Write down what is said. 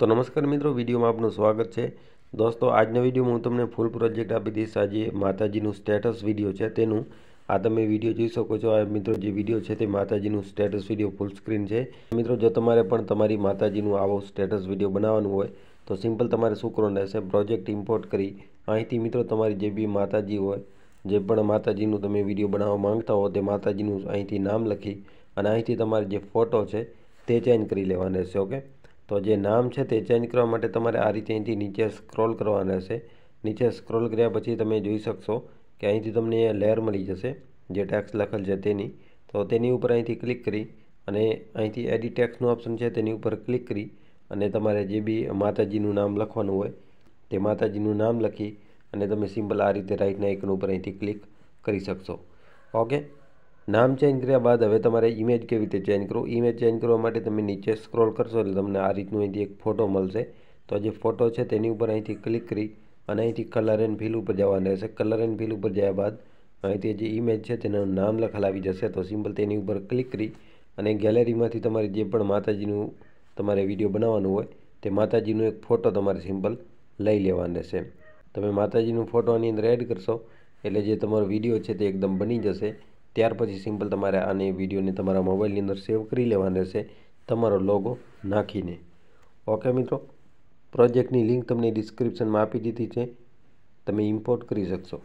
તો નમસ્કાર મિત્રો વિડીયોમાં આપનું સ્વાગત છે દોસ્તો આજનો વિડીયોમાં હું તમને ફૂલ પ્રોજેક્ટ આપી દઈશ આજે માતાજીનું સ્ટેટસ વિડીયો છે તેનું આ તમે વિડીયો જોઈ શકો છો આ મિત્રો જે વિડીયો છે તે માતાજીનું સ્ટેટસ વિડીયો ફૂલ સ્ક્રીન છે મિત્રો જો તમારે પણ તમારી માતાજીનું આવો સ્ટેટસ વિડીયો બનાવવાનું હોય તો સિમ્પલ તમારે શું કરવાનું રહેશે પ્રોજેક્ટ ઇમ્પોર્ટ કરી અહીંથી મિત્રો તમારી જે બી માતાજી હોય જે પણ માતાજીનું તમે વિડીયો બનાવવા માંગતા હો તે માતાજીનું અહીંથી નામ લખી અને અહીંથી તમારે જે ફોટો છે તે ચેન્જ કરી લેવાનો રહેશે ઓકે તો જે નામ છે તે ચેન્જ કરવા માટે તમારે આ રીતે અહીંથી નીચે સ્ક્રોલ કરવાના રહેશે નીચે સ્ક્રોલ કર્યા પછી તમે જોઈ શકશો કે અહીંથી તમને લેયર મળી જશે જે ટેક્સ લખેલ છે તેની તો તેની ઉપર અહીંથી ક્લિક કરી અને અહીંથી એડિટ ટેક્સનું ઓપ્શન છે તેની ઉપર ક્લિક કરી અને તમારે જે બી માતાજીનું નામ લખવાનું હોય તે માતાજીનું નામ લખી અને તમે સિમ્પલ આ રીતે રાઇટના આઇકન ઉપર અહીંથી ક્લિક કરી શકશો ઓકે નામ ચેન્જ કર્યા બાદ હવે તમારે ઇમેજ કેવી રીતે ચેન્જ કરવું ઇમેજ ચેન્જ કરવા માટે તમે નીચે સ્ક્રોલ કરશો એટલે તમને આ રીતનું અહીંથી એક ફોટો મળશે તો જે ફોટો છે તેની ઉપર અહીંથી ક્લિક કરી અને અહીંથી કલર એન્ડ ફિલ ઉપર જવાનું રહેશે કલર એન્ડ ફિલ ઉપર જયા બાદ અહીંથી જે ઇમેજ છે તેનું નામ લખાલ આવી જશે તો સિમ્પલ તેની ઉપર ક્લિક કરી અને ગેલેરીમાંથી તમારે જે પણ માતાજીનું તમારે વિડીયો બનાવવાનું હોય તે માતાજીનો એક ફોટો તમારે સિમ્પલ લઈ લેવાનો રહેશે તમે માતાજીનું ફોટો આની અંદર એડ કરશો એટલે જે તમારો વિડીયો છે તે એકદમ બની જશે ત્યાર પછી સિમ્પલ તમારે આને વિડીયોને તમારા મોબાઈલની અંદર સેવ કરી લેવાનો રહેશે તમારો લોગો નાખીને ઓકે મિત્રો પ્રોજેક્ટની લિંક તમને ડિસ્ક્રિપ્શનમાં આપી દીધી છે તમે ઇમ્પોર્ટ કરી શકશો